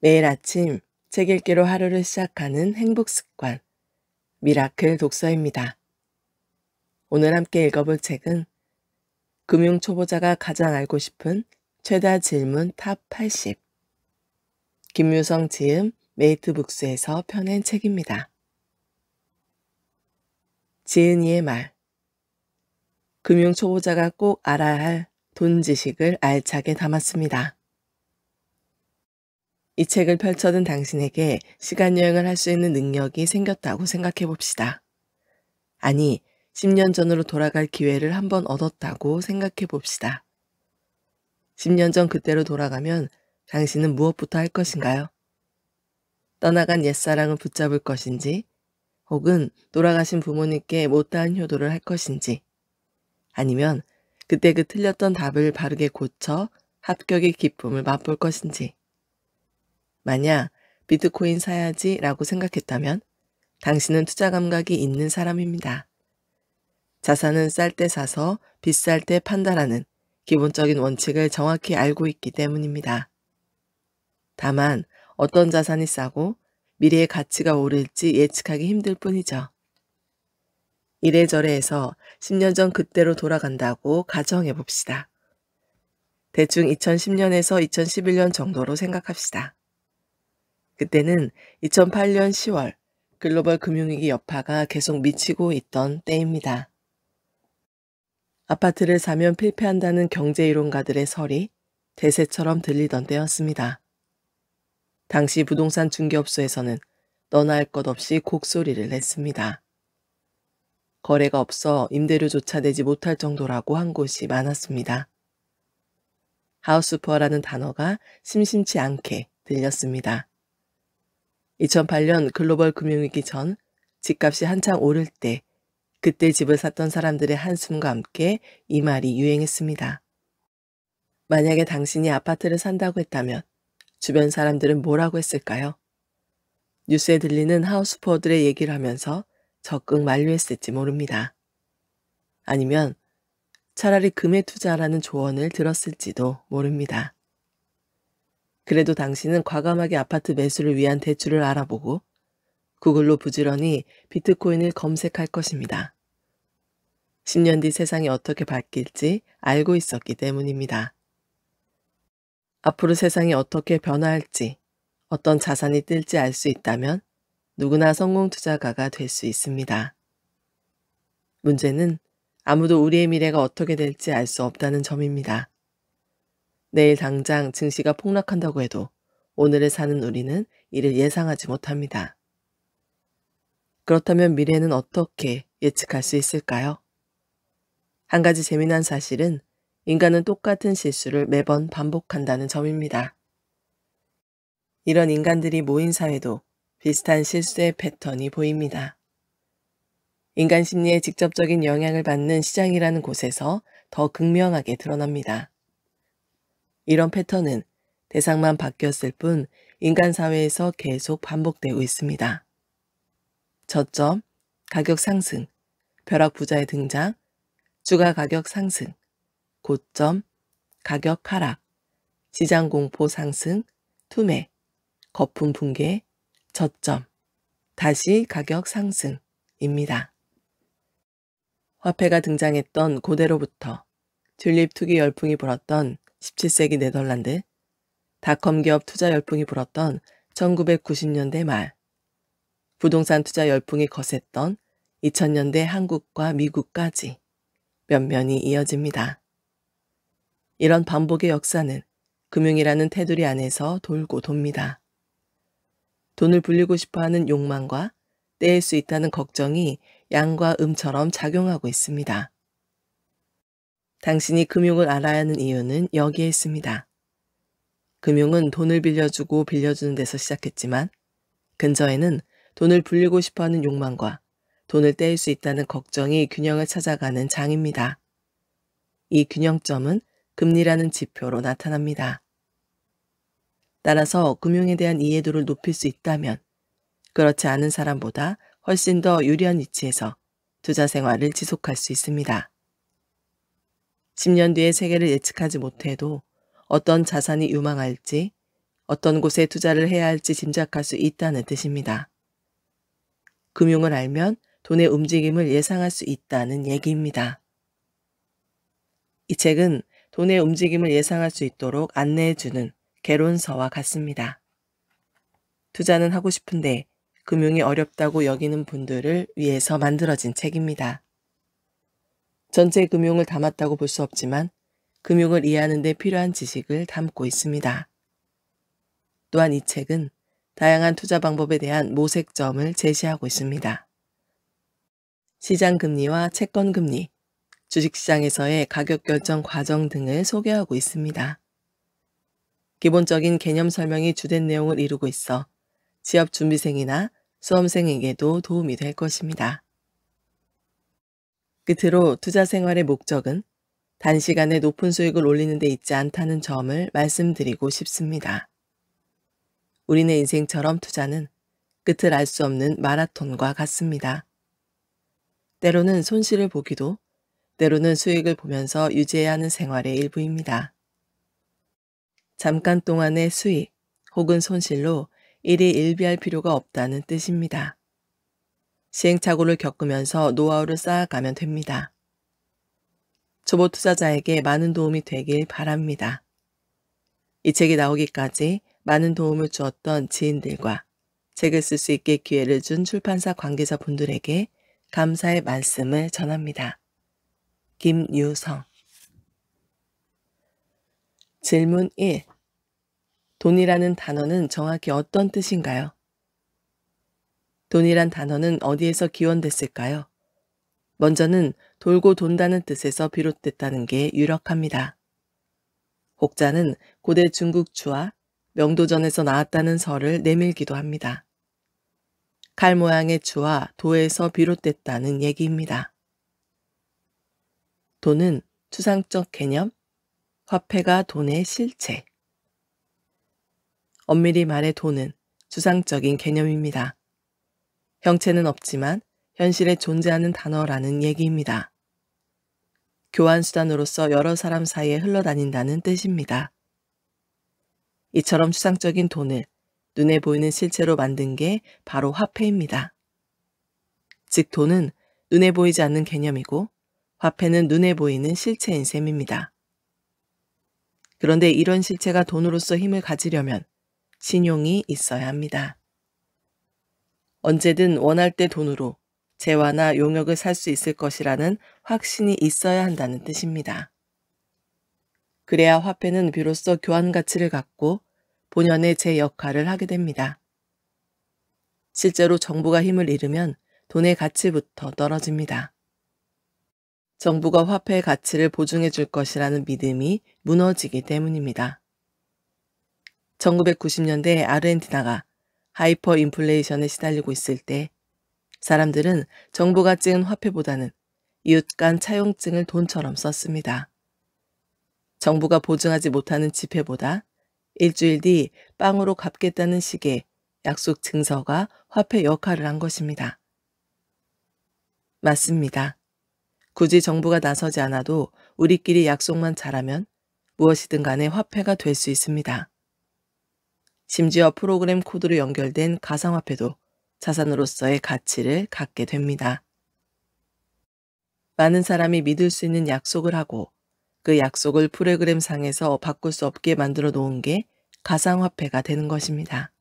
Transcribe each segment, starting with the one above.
매일 아침 책 읽기로 하루를 시작하는 행복 습관, 미라클 독서입니다. 오늘 함께 읽어볼 책은 금융 초보자가 가장 알고 싶은 최다 질문 탑 80. 김유성 지음 메이트북스에서 펴낸 책입니다. 지은이의 말. 금융 초보자가 꼭 알아야 할 돈 지식을 알차게 담았습니다. 이 책을 펼쳐든 당신에게 시간여행을 할 수 있는 능력이 생겼다고 생각해 봅시다. 아니, 10년 전으로 돌아갈 기회를 한번 얻었다고 생각해 봅시다. 10년 전 그때로 돌아가면 당신은 무엇부터 할 것인가요? 떠나간 옛사랑을 붙잡을 것인지, 혹은 돌아가신 부모님께 못다한 효도를 할 것인지, 아니면 그때 그 틀렸던 답을 바르게 고쳐 합격의 기쁨을 맛볼 것인지, 만약 비트코인 사야지 라고 생각했다면 당신은 투자 감각이 있는 사람입니다. 자산은 쌀 때 사서 비쌀 때 판다라는 기본적인 원칙을 정확히 알고 있기 때문입니다. 다만 어떤 자산이 싸고 미래의 가치가 오를지 예측하기 힘들 뿐이죠. 이래저래 해서 10년 전 그때로 돌아간다고 가정해 봅시다. 대충 2010년에서 2011년 정도로 생각합시다. 그때는 2008년 10월 글로벌 금융위기 여파가 계속 미치고 있던 때입니다. 아파트를 사면 필패한다는 경제이론가들의 설이 대세처럼 들리던 때였습니다. 당시 부동산 중개업소에서는 너나 할 것 없이 곡소리를 냈습니다. 거래가 없어 임대료조차 내지 못할 정도라고 한 곳이 많았습니다. 하우스퍼라는 단어가 심심치 않게 들렸습니다. 2008년 글로벌 금융위기 전 집값이 한창 오를 때 그때 집을 샀던 사람들의 한숨과 함께 이 말이 유행했습니다. 만약에 당신이 아파트를 산다고 했다면 주변 사람들은 뭐라고 했을까요? 뉴스에 들리는 하우스포들의 얘기를 하면서 적극 만류했을지 모릅니다. 아니면 차라리 금에 투자라는 조언을 들었을지도 모릅니다. 그래도 당신은 과감하게 아파트 매수를 위한 대출을 알아보고 구글로 부지런히 비트코인을 검색할 것입니다. 10년 뒤 세상이 어떻게 바뀔지 알고 있었기 때문입니다. 앞으로 세상이 어떻게 변화할지, 어떤 자산이 뜰지 알 수 있다면 누구나 성공 투자가가 될 수 있습니다. 문제는 아무도 우리의 미래가 어떻게 될지 알 수 없다는 점입니다. 내일 당장 증시가 폭락한다고 해도 오늘을 사는 우리는 이를 예상하지 못합니다. 그렇다면 미래는 어떻게 예측할 수 있을까요? 한 가지 재미난 사실은 인간은 똑같은 실수를 매번 반복한다는 점입니다. 이런 인간들이 모인 사회도 비슷한 실수의 패턴이 보입니다. 인간 심리에 직접적인 영향을 받는 시장이라는 곳에서 더 극명하게 드러납니다. 이런 패턴은 대상만 바뀌었을 뿐 인간 사회에서 계속 반복되고 있습니다. 저점, 가격 상승, 벼락 부자의 등장, 주가 가격 상승, 고점, 가격 하락, 시장 공포 상승, 투매, 거품 붕괴, 저점, 다시 가격 상승입니다. 화폐가 등장했던 고대로부터 튤립 투기 열풍이 불었던 17세기 네덜란드 닷컴 기업 투자 열풍이 불었던 1990년대 말 부동산 투자 열풍이 거셌던 2000년대 한국과 미국까지 면면이 이어집니다. 이런 반복의 역사는 금융이라는 테두리 안에서 돌고 돕니다. 돈을 불리고 싶어하는 욕망과 떼일 수 있다는 걱정이 양과 음처럼 작용하고 있습니다. 당신이 금융을 알아야 하는 이유는 여기에 있습니다. 금융은 돈을 빌려주고 빌려주는 데서 시작했지만 근저에는 돈을 불리고 싶어하는 욕망과 돈을 떼일 수 있다는 걱정이 균형을 찾아가는 장입니다. 이 균형점은 금리라는 지표로 나타납니다. 따라서 금융에 대한 이해도를 높일 수 있다면 그렇지 않은 사람보다 훨씬 더 유리한 위치에서 투자 생활을 지속할 수 있습니다. 10년 뒤의 세계를 예측하지 못해도 어떤 자산이 유망할지 어떤 곳에 투자를 해야 할지 짐작할 수 있다는 뜻입니다. 금융을 알면 돈의 움직임을 예상할 수 있다는 얘기입니다. 이 책은 돈의 움직임을 예상할 수 있도록 안내해주는 개론서와 같습니다. 투자는 하고 싶은데 금융이 어렵다고 여기는 분들을 위해서 만들어진 책입니다. 전체 금융을 담았다고 볼 수 없지만 금융을 이해하는 데 필요한 지식을 담고 있습니다. 또한 이 책은 다양한 투자 방법에 대한 모색점을 제시하고 있습니다. 시장 금리와 채권 금리, 주식시장에서의 가격 결정 과정 등을 소개하고 있습니다. 기본적인 개념 설명이 주된 내용을 이루고 있어 취업 준비생이나 수험생에게도 도움이 될 것입니다. 끝으로 투자 생활의 목적은 단시간에 높은 수익을 올리는 데 있지 않다는 점을 말씀드리고 싶습니다. 우리는 인생처럼 투자는 끝을 알 수 없는 마라톤과 같습니다. 때로는 손실을 보기도 때로는 수익을 보면서 유지해야 하는 생활의 일부입니다. 잠깐 동안의 수익 혹은 손실로 일이 일비할 필요가 없다는 뜻입니다. 시행착오를 겪으면서 노하우를 쌓아가면 됩니다. 초보 투자자에게 많은 도움이 되길 바랍니다. 이 책이 나오기까지 많은 도움을 주었던 지인들과 책을 쓸 수 있게 기회를 준 출판사 관계자 분들에게 감사의 말씀을 전합니다. 김유성 질문 1. 돈이라는 단어는 정확히 어떤 뜻인가요? 돈이란 단어는 어디에서 기원됐을까요? 먼저는 돌고 돈다는 뜻에서 비롯됐다는 게 유력합니다. 혹자는 고대 중국 주와 명도전에서 나왔다는 설을 내밀기도 합니다. 칼 모양의 주와 도에서 비롯됐다는 얘기입니다. 돈은 추상적 개념, 화폐가 돈의 실체. 엄밀히 말해 돈은 추상적인 개념입니다. 형체는 없지만 현실에 존재하는 단어라는 얘기입니다. 교환 수단으로서 여러 사람 사이에 흘러다닌다는 뜻입니다. 이처럼 추상적인 돈을 눈에 보이는 실체로 만든 게 바로 화폐입니다. 즉 돈은 눈에 보이지 않는 개념이고 화폐는 눈에 보이는 실체인 셈입니다. 그런데 이런 실체가 돈으로서 힘을 가지려면 신용이 있어야 합니다. 언제든 원할 때 돈으로 재화나 용역을 살 수 있을 것이라는 확신이 있어야 한다는 뜻입니다. 그래야 화폐는 비로소 교환 가치를 갖고 본연의 제 역할을 하게 됩니다. 실제로 정부가 힘을 잃으면 돈의 가치부터 떨어집니다. 정부가 화폐의 가치를 보증해 줄 것이라는 믿음이 무너지기 때문입니다. 1990년대 아르헨티나가 하이퍼 인플레이션에 시달리고 있을 때 사람들은 정부가 찍은 화폐보다는 이웃 간 차용증을 돈처럼 썼습니다. 정부가 보증하지 못하는 지폐보다 일주일 뒤 빵으로 갚겠다는 식의 약속 증서가 화폐 역할을 한 것입니다. 맞습니다. 굳이 정부가 나서지 않아도 우리끼리 약속만 잘하면 무엇이든 간에 화폐가 될 수 있습니다. 심지어 프로그램 코드로 연결된 가상화폐도 자산으로서의 가치를 갖게 됩니다. 많은 사람이 믿을 수 있는 약속을 하고 그 약속을 프로그램 상에서 바꿀 수 없게 만들어 놓은 게 가상화폐가 되는 것입니다.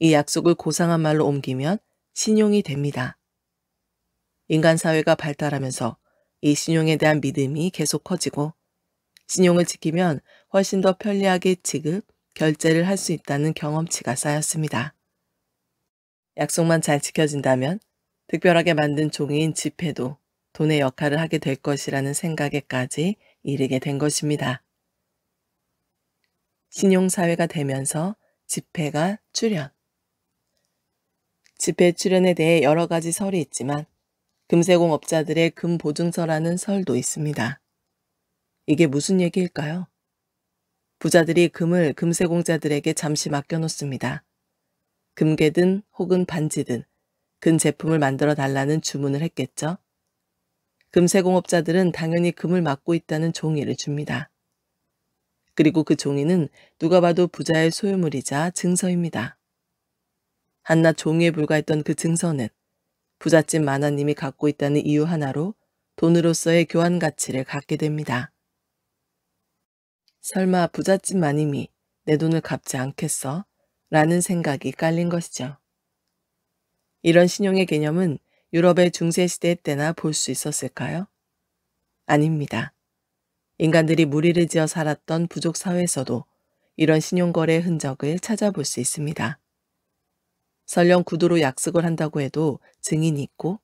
이 약속을 고상한 말로 옮기면 신용이 됩니다. 인간 사회가 발달하면서 이 신용에 대한 믿음이 계속 커지고 신용을 지키면 훨씬 더 편리하게 지급, 결제를 할 수 있다는 경험치가 쌓였습니다. 약속만 잘 지켜진다면 특별하게 만든 종이인 지폐도 돈의 역할을 하게 될 것이라는 생각에까지 이르게 된 것입니다. 신용사회가 되면서 지폐가 출현. 지폐 출현에 대해 여러 가지 설이 있지만 금세공업자들의 금보증서라는 설도 있습니다. 이게 무슨 얘기일까요? 부자들이 금을 금세공자들에게 잠시 맡겨놓습니다. 금괴든 혹은 반지든 근 제품을 만들어 달라는 주문을 했겠죠. 금세공업자들은 당연히 금을 맡고 있다는 종이를 줍니다. 그리고 그 종이는 누가 봐도 부자의 소유물이자 증서입니다. 한낱 종이에 불과했던 그 증서는 부잣집 만화님이 갖고 있다는 이유 하나로 돈으로서의 교환 가치를 갖게 됩니다. 설마 부잣집 마님이 내 돈을 갚지 않겠어? 라는 생각이 깔린 것이죠. 이런 신용의 개념은 유럽의 중세시대 때나 볼 수 있었을까요? 아닙니다. 인간들이 무리를 지어 살았던 부족 사회에서도 이런 신용거래의 흔적을 찾아볼 수 있습니다. 설령 구두로 약속을 한다고 해도 증인이 있고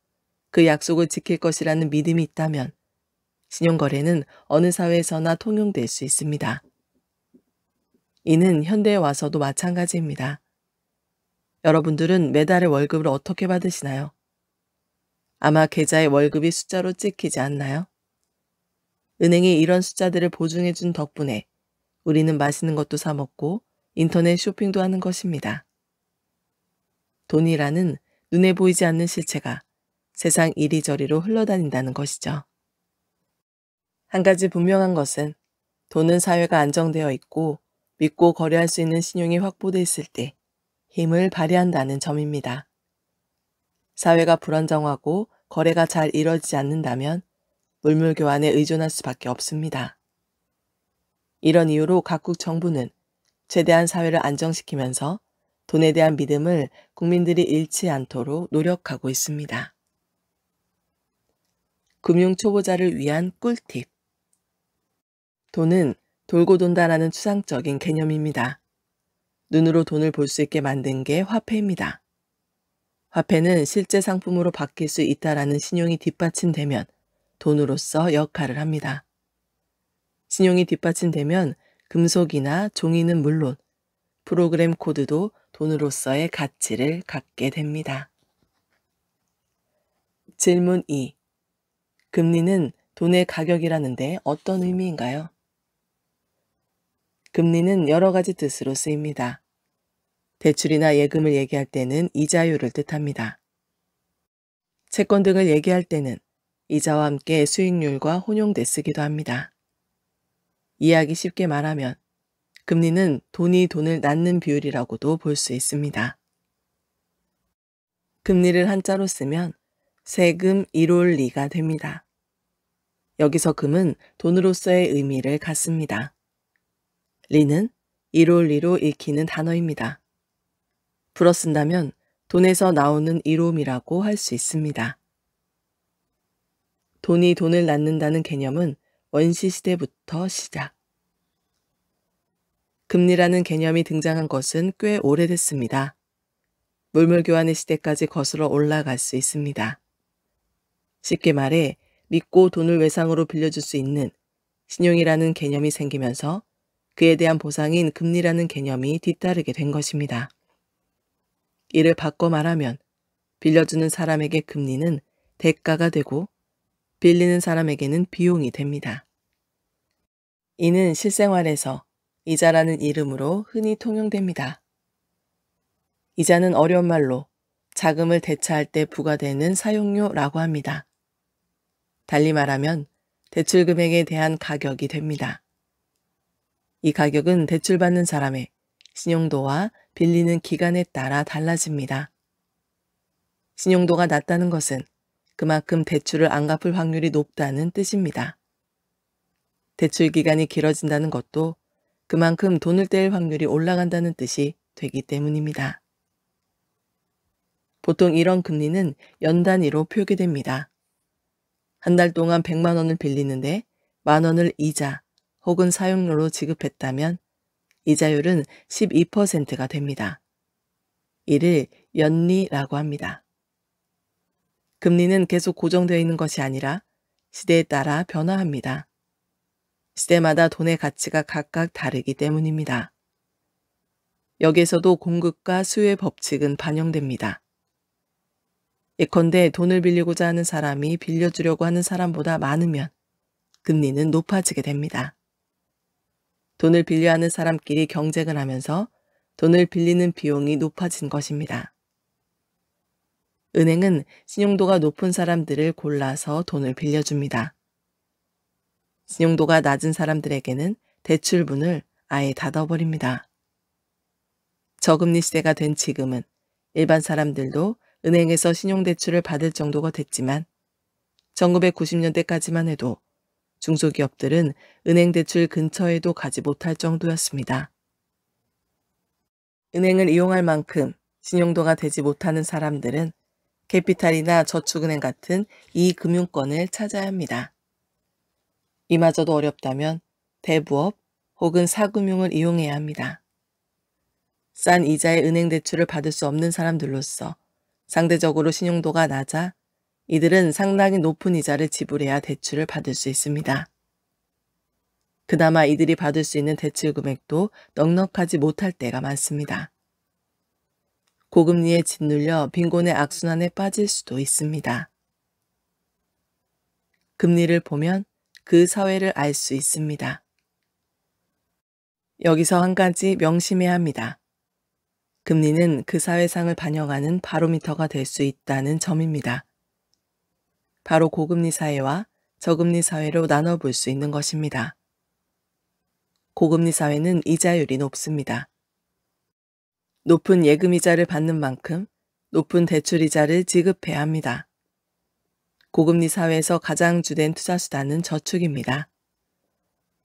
그 약속을 지킬 것이라는 믿음이 있다면 신용거래는 어느 사회에서나 통용될 수 있습니다. 이는 현대에 와서도 마찬가지입니다. 여러분들은 매달의 월급을 어떻게 받으시나요? 아마 계좌의 월급이 숫자로 찍히지 않나요? 은행이 이런 숫자들을 보증해 준 덕분에 우리는 맛있는 것도 사 먹고 인터넷 쇼핑도 하는 것입니다. 돈이라는 눈에 보이지 않는 실체가 세상 이리저리로 흘러다닌다는 것이죠. 한 가지 분명한 것은 돈은 사회가 안정되어 있고 믿고 거래할 수 있는 신용이 확보돼 있을 때 힘을 발휘한다는 점입니다. 사회가 불안정하고 거래가 잘 이뤄지지 않는다면 물물 교환에 의존할 수밖에 없습니다. 이런 이유로 각국 정부는 최대한 사회를 안정시키면서 돈에 대한 믿음을 국민들이 잃지 않도록 노력하고 있습니다. 금융 초보자를 위한 꿀팁 돈은 돌고 돈다라는 추상적인 개념입니다. 눈으로 돈을 볼 수 있게 만든 게 화폐입니다. 화폐는 실제 상품으로 바뀔 수 있다라는 신용이 뒷받침되면 돈으로서 역할을 합니다. 신용이 뒷받침되면 금속이나 종이는 물론 프로그램 코드도 돈으로서의 가치를 갖게 됩니다. 질문 2. 금리는 돈의 가격이라는데 어떤 의미인가요? 금리는 여러 가지 뜻으로 쓰입니다. 대출이나 예금을 얘기할 때는 이자율을 뜻합니다. 채권 등을 얘기할 때는 이자와 함께 수익률과 혼용돼 쓰기도 합니다. 이해하기 쉽게 말하면 금리는 돈이 돈을 낳는 비율이라고도 볼 수 있습니다. 금리를 한자로 쓰면 세금 1월 리가 됩니다. 여기서 금은 돈으로서의 의미를 갖습니다. 리는 일올리로 읽히는 단어입니다. 불어 쓴다면 돈에서 나오는 이롬이라고 할 수 있습니다. 돈이 돈을 낳는다는 개념은 원시시대부터 시작. 금리라는 개념이 등장한 것은 꽤 오래됐습니다. 물물교환의 시대까지 거슬러 올라갈 수 있습니다. 쉽게 말해 믿고 돈을 외상으로 빌려줄 수 있는 신용이라는 개념이 생기면서 그에 대한 보상인 금리라는 개념이 뒤따르게 된 것입니다. 이를 바꿔 말하면 빌려주는 사람에게 금리는 대가가 되고 빌리는 사람에게는 비용이 됩니다. 이는 실생활에서 이자라는 이름으로 흔히 통용됩니다. 이자는 어려운 말로 자금을 대체할때 부과되는 사용료라고 합니다. 달리 말하면 대출 금액에 대한 가격이 됩니다. 이 가격은 대출받는 사람의 신용도와 빌리는 기간에 따라 달라집니다. 신용도가 낮다는 것은 그만큼 대출을 안 갚을 확률이 높다는 뜻입니다. 대출 기간이 길어진다는 것도 그만큼 돈을 뗄 확률이 올라간다는 뜻이 되기 때문입니다. 보통 이런 금리는 연 단위로 표기됩니다. 한 달 동안 100만 원을 빌리는데 만 원을 이자, 혹은 사용료로 지급했다면 이자율은 12%가 됩니다. 이를 연리라고 합니다. 금리는 계속 고정되어 있는 것이 아니라 시대에 따라 변화합니다. 시대마다 돈의 가치가 각각 다르기 때문입니다. 여기에서도 공급과 수요의 법칙은 반영됩니다. 예컨대 돈을 빌리고자 하는 사람이 빌려주려고 하는 사람보다 많으면 금리는 높아지게 됩니다. 돈을 빌려 하는 사람끼리 경쟁을 하면서 돈을 빌리는 비용이 높아진 것입니다. 은행은 신용도가 높은 사람들을 골라서 돈을 빌려줍니다. 신용도가 낮은 사람들에게는 대출분을 아예 닫아버립니다. 저금리 시대가 된 지금은 일반 사람들도 은행에서 신용대출을 받을 정도가 됐지만 1990년대까지만 해도 중소기업들은 은행 대출 근처에도 가지 못할 정도였습니다. 은행을 이용할 만큼 신용도가 되지 못하는 사람들은 캐피탈이나 저축은행 같은 이 금융권을 찾아야 합니다. 이마저도 어렵다면 대부업 혹은 사금융을 이용해야 합니다. 싼 이자의 은행 대출을 받을 수 없는 사람들로서 상대적으로 신용도가 낮아 이들은 상당히 높은 이자를 지불해야 대출을 받을 수 있습니다. 그나마 이들이 받을 수 있는 대출 금액도 넉넉하지 못할 때가 많습니다. 고금리에 짓눌려 빈곤의 악순환에 빠질 수도 있습니다. 금리를 보면 그 사회를 알 수 있습니다. 여기서 한 가지 명심해야 합니다. 금리는 그 사회상을 반영하는 바로미터가 될 수 있다는 점입니다. 바로 고금리 사회와 저금리 사회로 나눠볼 수 있는 것입니다. 고금리 사회는 이자율이 높습니다. 높은 예금 이자를 받는 만큼 높은 대출 이자를 지급해야 합니다. 고금리 사회에서 가장 주된 투자 수단은 저축입니다.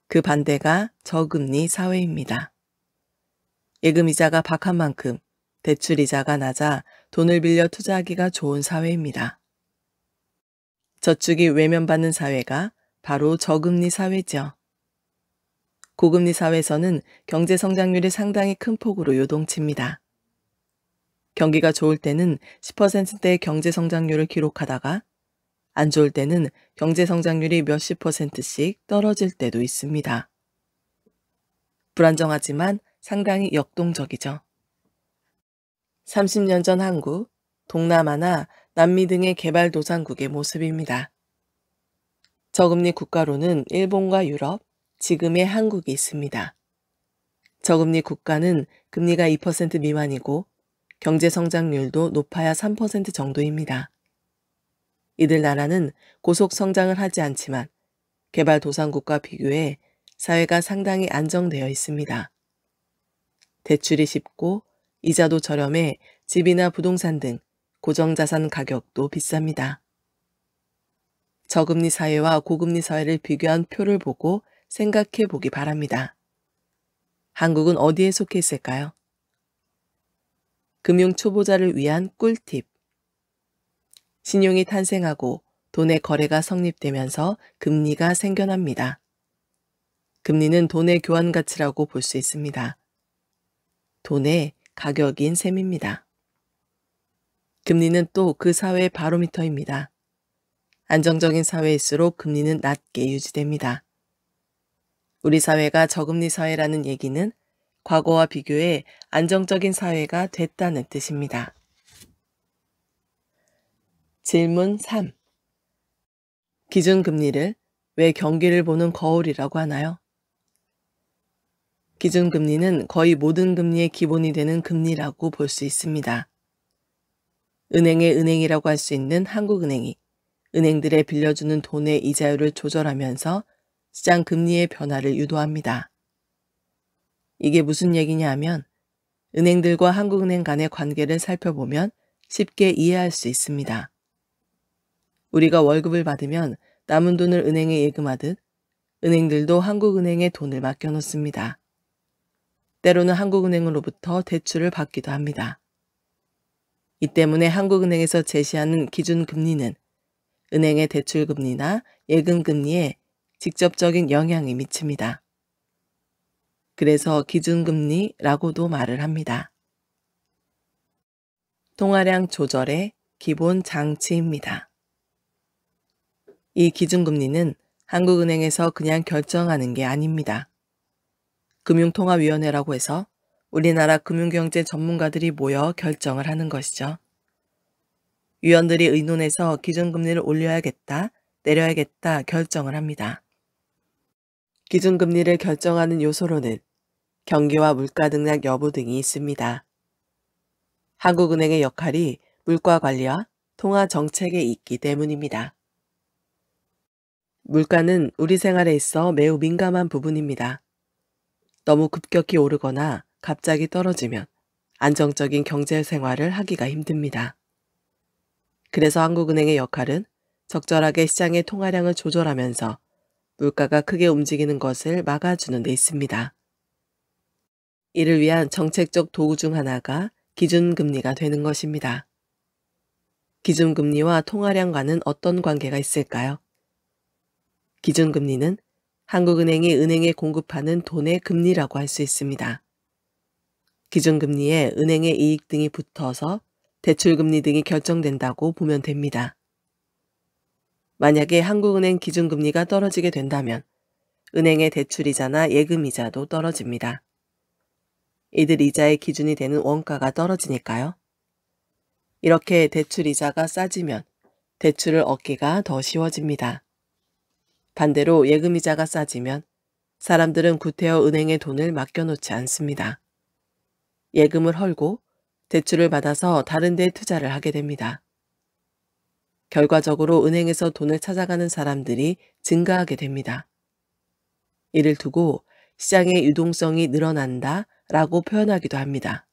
그 반대가 저금리 사회입니다. 예금 이자가 박한 만큼 대출 이자가 낮아 돈을 빌려 투자하기가 좋은 사회입니다. 저축이 외면받는 사회가 바로 저금리 사회죠. 고금리 사회에서는 경제 성장률이 상당히 큰 폭으로 요동칩니다. 경기가 좋을 때는 10%대의 경제 성장률을 기록하다가 안 좋을 때는 경제 성장률이 몇십 퍼센트씩 떨어질 때도 있습니다. 불안정하지만 상당히 역동적이죠. 30년 전 한국, 동남아나 남미 등의 개발도상국의 모습입니다. 저금리 국가로는 일본과 유럽, 지금의 한국이 있습니다. 저금리 국가는 금리가 2% 미만이고 경제 성장률도 높아야 3% 정도입니다. 이들 나라는 고속 성장을 하지 않지만 개발도상국과 비교해 사회가 상당히 안정되어 있습니다. 대출이 쉽고 이자도 저렴해 집이나 부동산 등 고정자산 가격도 비쌉니다. 저금리 사회와 고금리 사회를 비교한 표를 보고 생각해 보기 바랍니다. 한국은 어디에 속해 있을까요? 금융 초보자를 위한 꿀팁. 신용이 탄생하고 돈의 거래가 성립되면서 금리가 생겨납니다. 금리는 돈의 교환 가치라고 볼 수 있습니다. 돈의 가격인 셈입니다. 금리는 또 그 사회의 바로미터입니다. 안정적인 사회일수록 금리는 낮게 유지됩니다. 우리 사회가 저금리 사회라는 얘기는 과거와 비교해 안정적인 사회가 됐다는 뜻입니다. 질문 3. 기준금리를 왜 경기를 보는 거울이라고 하나요? 기준금리는 거의 모든 금리의 기본이 되는 금리라고 볼 수 있습니다. 은행의 은행이라고 할 수 있는 한국은행이 은행들에 빌려주는 돈의 이자율을 조절하면서 시장 금리의 변화를 유도합니다. 이게 무슨 얘기냐 하면 은행들과 한국은행 간의 관계를 살펴보면 쉽게 이해할 수 있습니다. 우리가 월급을 받으면 남은 돈을 은행에 예금하듯 은행들도 한국은행에 돈을 맡겨놓습니다. 때로는 한국은행으로부터 대출을 받기도 합니다. 이 때문에 한국은행에서 제시하는 기준금리는 은행의 대출금리나 예금금리에 직접적인 영향이 미칩니다. 그래서 기준금리라고도 말을 합니다. 통화량 조절의 기본 장치입니다. 이 기준금리는 한국은행에서 그냥 결정하는 게 아닙니다. 금융통화위원회라고 해서 우리나라 금융경제 전문가들이 모여 결정을 하는 것이죠. 위원들이 의논해서 기준금리를 올려야겠다, 내려야겠다 결정을 합니다. 기준금리를 결정하는 요소로는 경기와 물가 등락 여부 등이 있습니다. 한국은행의 역할이 물가 관리와 통화 정책에 있기 때문입니다. 물가는 우리 생활에 있어 매우 민감한 부분입니다. 너무 급격히 오르거나 갑자기 떨어지면 안정적인 경제 생활을 하기가 힘듭니다. 그래서 한국은행의 역할은 적절하게 시장의 통화량을 조절하면서 물가가 크게 움직이는 것을 막아주는 데 있습니다. 이를 위한 정책적 도구 중 하나가 기준금리가 되는 것입니다. 기준금리와 통화량과는 어떤 관계가 있을까요? 기준금리는 한국은행이 은행에 공급하는 돈의 금리라고 할 수 있습니다. 기준금리에 은행의 이익 등이 붙어서 대출금리 등이 결정된다고 보면 됩니다. 만약에 한국은행 기준금리가 떨어지게 된다면 은행의 대출이자나 예금이자도 떨어집니다. 이들 이자의 기준이 되는 원가가 떨어지니까요. 이렇게 대출이자가 싸지면 대출을 얻기가 더 쉬워집니다. 반대로 예금이자가 싸지면 사람들은 구태여 은행에 돈을 맡겨놓지 않습니다. 예금을 헐고 대출을 받아서 다른 데 투자를 하게 됩니다. 결과적으로 은행에서 돈을 찾아가는 사람들이 증가하게 됩니다. 이를 두고 시장의 유동성이 늘어난다 라고 표현하기도 합니다.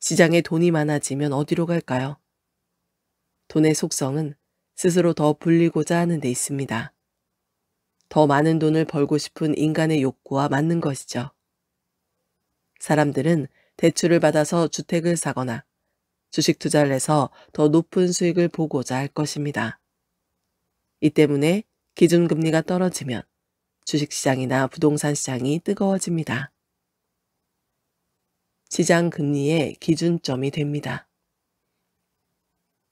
시장에 돈이 많아지면 어디로 갈까요? 돈의 속성은 스스로 더 불리고자 하는 데 있습니다. 더 많은 돈을 벌고 싶은 인간의 욕구와 맞는 것이죠. 사람들은 대출을 받아서 주택을 사거나 주식 투자를 해서 더 높은 수익을 보고자 할 것입니다. 이 때문에 기준금리가 떨어지면 주식시장이나 부동산 시장이 뜨거워집니다. 시장 금리의 기준점이 됩니다.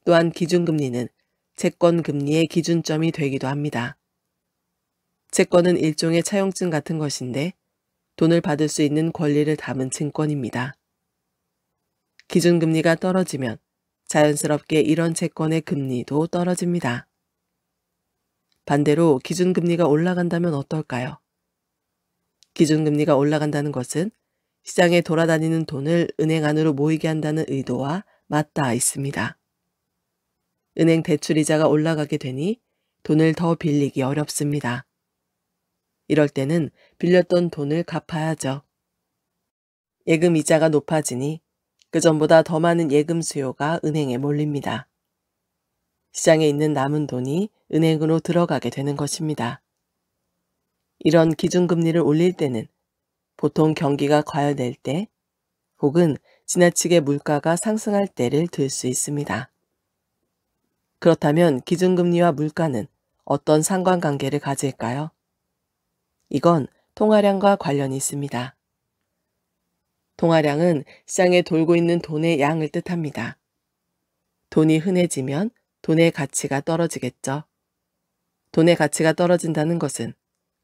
또한 기준금리는 채권 금리의 기준점이 되기도 합니다. 채권은 일종의 차용증 같은 것인데 돈을 받을 수 있는 권리를 담은 증권입니다. 기준금리가 떨어지면 자연스럽게 이런 채권의 금리도 떨어집니다. 반대로 기준금리가 올라간다면 어떨까요? 기준금리가 올라간다는 것은 시장에 돌아다니는 돈을 은행 안으로 모이게 한다는 의도와 맞닿아 있습니다. 은행 대출이자가 올라가게 되니 돈을 더 빌리기 어렵습니다. 이럴 때는 빌렸던 돈을 갚아야죠. 예금 이자가 높아지니 그전보다 더 많은 예금 수요가 은행에 몰립니다. 시장에 있는 남은 돈이 은행으로 들어가게 되는 것입니다. 이런 기준금리를 올릴 때는 보통 경기가 과열될 때 혹은 지나치게 물가가 상승할 때를 들 수 있습니다. 그렇다면 기준금리와 물가는 어떤 상관관계를 가질까요? 이건 통화량과 관련이 있습니다. 통화량은 시장에 돌고 있는 돈의 양을 뜻합니다. 돈이 흔해지면 돈의 가치가 떨어지겠죠. 돈의 가치가 떨어진다는 것은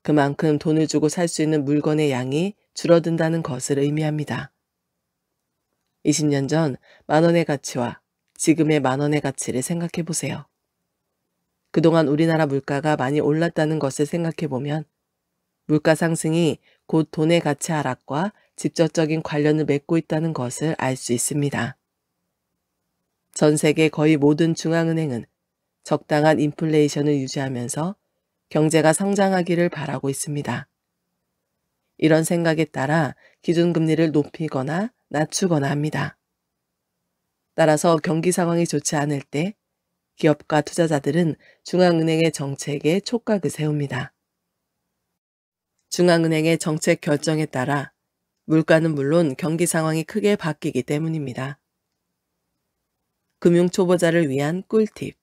그만큼 돈을 주고 살 수 있는 물건의 양이 줄어든다는 것을 의미합니다. 20년 전 만원의 가치와 지금의 만원의 가치를 생각해 보세요. 그동안 우리나라 물가가 많이 올랐다는 것을 생각해 보면 물가 상승이 곧 돈의 가치 하락과 직접적인 관련을 맺고 있다는 것을 알 수 있습니다. 전 세계 거의 모든 중앙은행은 적당한 인플레이션을 유지하면서 경제가 성장하기를 바라고 있습니다. 이런 생각에 따라 기준금리를 높이거나 낮추거나 합니다. 따라서 경기 상황이 좋지 않을 때 기업과 투자자들은 중앙은행의 정책에 촉각을 세웁니다. 중앙은행의 정책 결정에 따라 물가는 물론 경기 상황이 크게 바뀌기 때문입니다. 금융 초보자를 위한 꿀팁.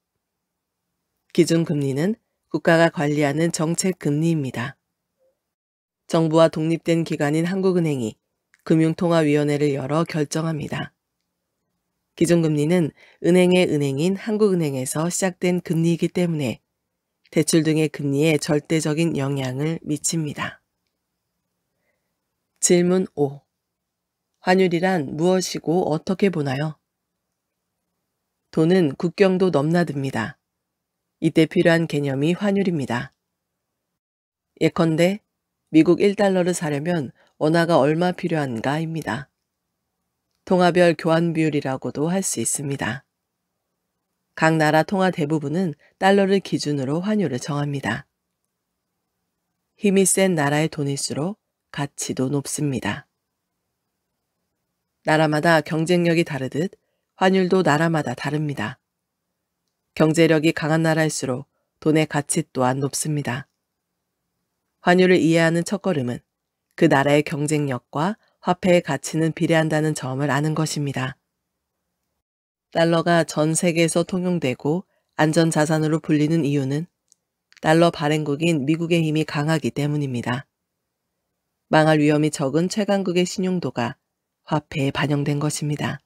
기준금리는 국가가 관리하는 정책금리입니다. 정부와 독립된 기관인 한국은행이 금융통화위원회를 열어 결정합니다. 기준금리는 은행의 은행인 한국은행에서 시작된 금리이기 때문에 대출 등의 금리에 절대적인 영향을 미칩니다. 질문 5. 환율이란 무엇이고 어떻게 보나요? 돈은 국경도 넘나듭니다. 이때 필요한 개념이 환율입니다. 예컨대 미국 1달러를 사려면 원화가 얼마 필요한가입니다. 통화별 교환 비율이라고도 할 수 있습니다. 각 나라 통화 대부분은 달러를 기준으로 환율을 정합니다. 힘이 센 나라의 돈일수록 가치도 높습니다. 나라마다 경쟁력이 다르듯 환율도 나라마다 다릅니다. 경제력이 강한 나라일수록 돈의 가치 또한 높습니다. 환율을 이해하는 첫걸음은 그 나라의 경쟁력과 화폐의 가치는 비례한다는 점을 아는 것입니다. 달러가 전 세계에서 통용되고 안전자산으로 불리는 이유는 달러 발행국인 미국의 힘이 강하기 때문입니다. 망할 위험이 적은 최강국의 신용도가 화폐에 반영된 것입니다.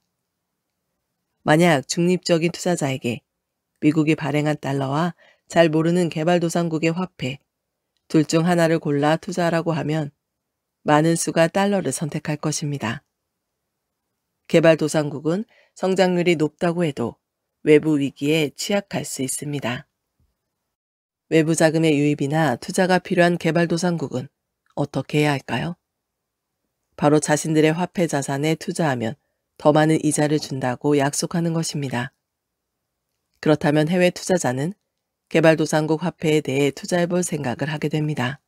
만약 중립적인 투자자에게 미국이 발행한 달러와 잘 모르는 개발도상국의 화폐 둘 중 하나를 골라 투자하라고 하면 많은 수가 달러를 선택할 것입니다. 개발도상국은 성장률이 높다고 해도 외부 위기에 취약할 수 있습니다. 외부 자금의 유입이나 투자가 필요한 개발도상국은 어떻게 해야 할까요? 바로 자신들의 화폐 자산에 투자하면 더 많은 이자를 준다고 약속하는 것입니다. 그렇다면 해외 투자자는 개발도상국 화폐에 대해 투자해볼 생각을 하게 됩니다.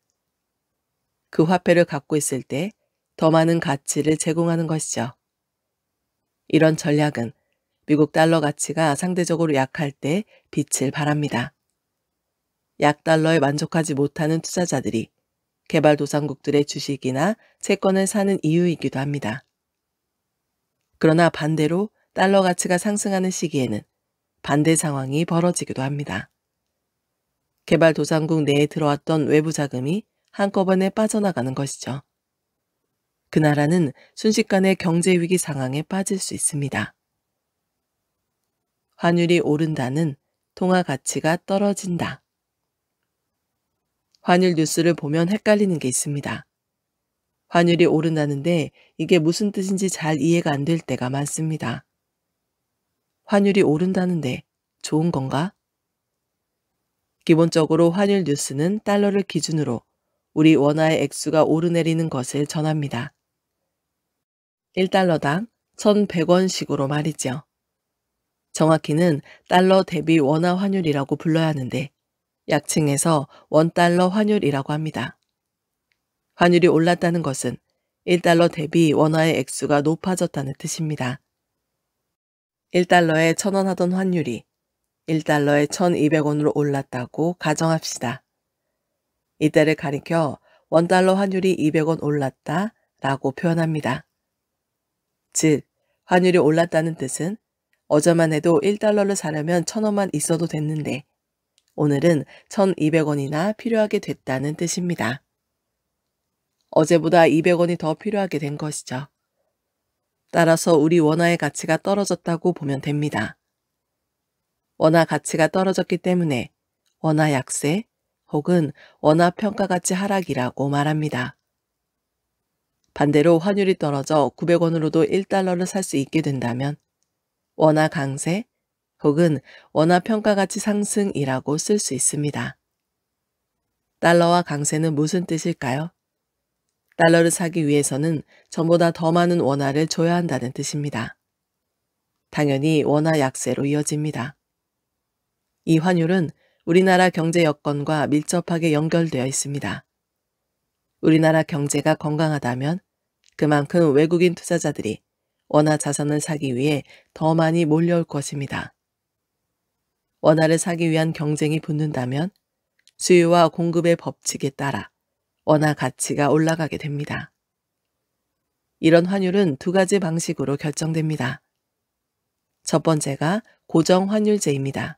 그 화폐를 갖고 있을 때 더 많은 가치를 제공하는 것이죠. 이런 전략은 미국 달러 가치가 상대적으로 약할 때 빛을 발합니다. 약달러에 만족하지 못하는 투자자들이 개발도상국들의 주식이나 채권을 사는 이유이기도 합니다. 그러나 반대로 달러 가치가 상승하는 시기에는 반대 상황이 벌어지기도 합니다. 개발도상국 내에 들어왔던 외부 자금이 한꺼번에 빠져나가는 것이죠. 그 나라는 순식간에 경제 위기 상황에 빠질 수 있습니다. 환율이 오른다는 통화 가치가 떨어진다. 환율 뉴스를 보면 헷갈리는 게 있습니다. 환율이 오른다는데 이게 무슨 뜻인지 잘 이해가 안 될 때가 많습니다. 환율이 오른다는데 좋은 건가? 기본적으로 환율 뉴스는 달러를 기준으로 우리 원화의 액수가 오르내리는 것을 전합니다. 1달러당 1,100원씩으로 말이죠. 정확히는 달러 대비 원화 환율이라고 불러야 하는데 약칭해서 원달러 환율이라고 합니다. 환율이 올랐다는 것은 1달러 대비 원화의 액수가 높아졌다는 뜻입니다. 1달러에 1000원 하던 환율이 1달러에 1200원으로 올랐다고 가정합시다. 이때를 가리켜 원달러 환율이 200원 올랐다 라고 표현합니다. 즉, 환율이 올랐다는 뜻은 어제만 해도 1달러를 사려면 1000원만 있어도 됐는데 오늘은 1200원이나 필요하게 됐다는 뜻입니다. 어제보다 200원이 더 필요하게 된 것이죠. 따라서 우리 원화의 가치가 떨어졌다고 보면 됩니다. 원화 가치가 떨어졌기 때문에 원화 약세, 혹은 원화 평가 가치 하락이라고 말합니다. 반대로 환율이 떨어져 900원으로도 1달러를 살 수 있게 된다면 원화 강세 혹은 원화 평가 가치 상승이라고 쓸 수 있습니다. 달러와 강세는 무슨 뜻일까요? 달러를 사기 위해서는 전보다 더 많은 원화를 줘야 한다는 뜻입니다. 당연히 원화 약세로 이어집니다. 이 환율은 우리나라 경제 여건과 밀접하게 연결되어 있습니다. 우리나라 경제가 건강하다면 그만큼 외국인 투자자들이 원화 자산을 사기 위해 더 많이 몰려올 것입니다. 원화를 사기 위한 경쟁이 붙는다면 수요와 공급의 법칙에 따라 원화 가치가 올라가게 됩니다. 이런 환율은 두 가지 방식으로 결정됩니다. 첫 번째가 고정 환율제입니다.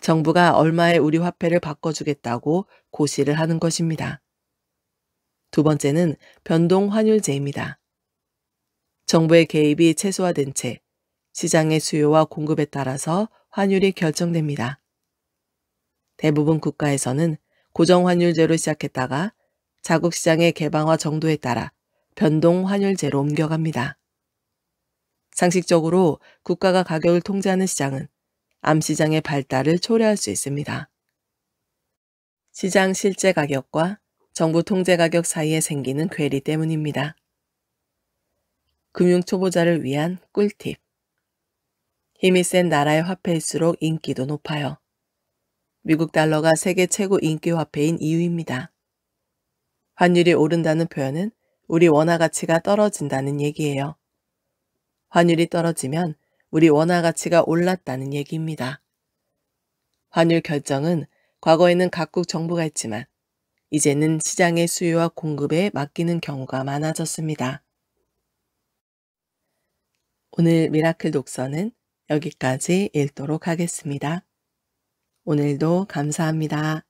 정부가 얼마에 우리 화폐를 바꿔주겠다고 고시를 하는 것입니다. 두 번째는 변동 환율제입니다. 정부의 개입이 최소화된 채 시장의 수요와 공급에 따라서 환율이 결정됩니다. 대부분 국가에서는 고정환율제로 시작했다가 자국 시장의 개방화 정도에 따라 변동 환율제로 옮겨갑니다. 상식적으로 국가가 가격을 통제하는 시장은 암시장의 발달을 초래할 수 있습니다. 시장 실제 가격과 정부 통제 가격 사이에 생기는 괴리 때문입니다. 금융 초보자를 위한 꿀팁. 힘이 센 나라의 화폐일수록 인기도 높아요. 미국 달러가 세계 최고 인기 화폐인 이유입니다. 환율이 오른다는 표현은 우리 원화 가치가 떨어진다는 얘기예요. 환율이 떨어지면 우리 원화 가치가 올랐다는 얘기입니다. 환율 결정은 과거에는 각국 정부가 했지만 이제는 시장의 수요와 공급에 맡기는 경우가 많아졌습니다. 오늘 미라클 독서는 여기까지 읽도록 하겠습니다. 오늘도 감사합니다.